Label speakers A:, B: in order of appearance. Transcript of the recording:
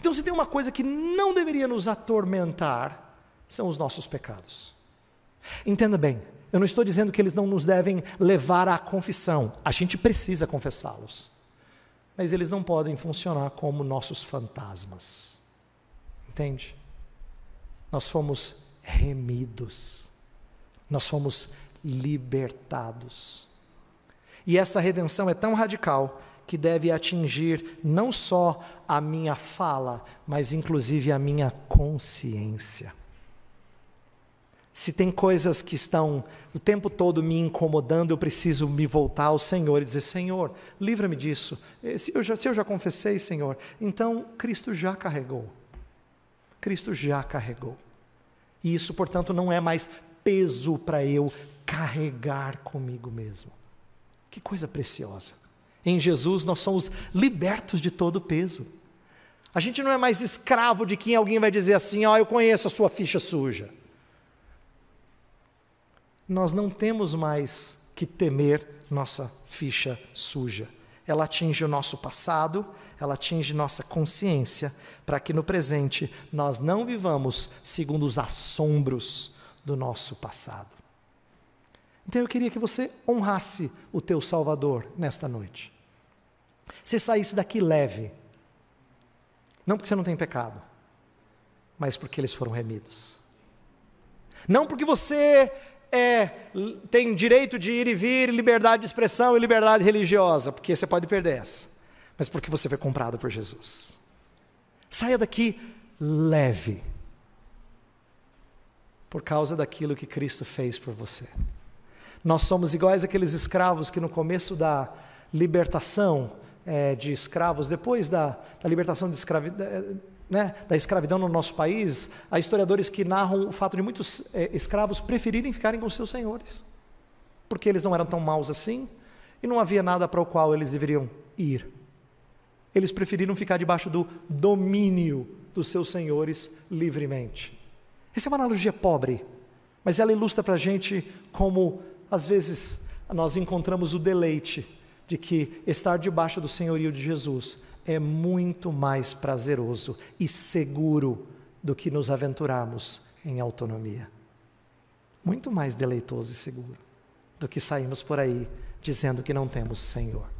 A: Então, se tem uma coisa que não deveria nos atormentar, são os nossos pecados. Entenda bem, eu não estou dizendo que eles não nos devem levar à confissão, a gente precisa confessá-los. Mas eles não podem funcionar como nossos fantasmas. Entende? Nós fomos remidos, nós fomos libertados. E essa redenção é tão radical que deve atingir não só a minha fala, mas inclusive a minha consciência. Se tem coisas que estão o tempo todo me incomodando, eu preciso me voltar ao Senhor e dizer: Senhor, livra-me disso. Eh, se eu, já, se eu já confessei, Senhor, então Cristo já carregou. Cristo já carregou. E isso, portanto, não é mais peso para eu carregar comigo mesmo. Que coisa preciosa. Em Jesus nós somos libertos de todo peso. A gente não é mais escravo de quem alguém vai dizer assim: "Ó, oh, ah, eu conheço a sua ficha suja". Nós não temos mais que temer nossa ficha suja. Ela atinge o nosso passado, ela atinge nossa consciência, para que no presente nós não vivamos segundo os assombros do nosso passado. Então eu queria que você honrasse o teu Salvador nesta noite. Você saísse daqui leve. Não porque você não tem pecado, mas porque eles foram remidos. Não porque você é, tem direito de ir e vir, liberdade de expressão e liberdade religiosa, porque você pode perder essa, mas porque você foi comprado por Jesus. Saia daqui leve, por causa daquilo que Cristo fez por você. Nós somos iguais àqueles escravos que no começo da libertação é, de escravos, depois da, da libertação de escravidão, né, da escravidão no nosso país, há historiadores que narram o fato de muitos é, escravos preferirem ficarem com seus senhores, porque eles não eram tão maus assim e não havia nada para o qual eles deveriam ir. Eles preferiram ficar debaixo do domínio dos seus senhores livremente. Essa é uma analogia pobre, mas ela ilustra para a gente como às vezes nós encontramos o deleite de que estar debaixo do senhorio de Jesus é muito mais prazeroso e seguro do que nos aventurarmos em autonomia. Muito mais deleitoso e seguro do que sairmos por aí dizendo que não temos Senhor.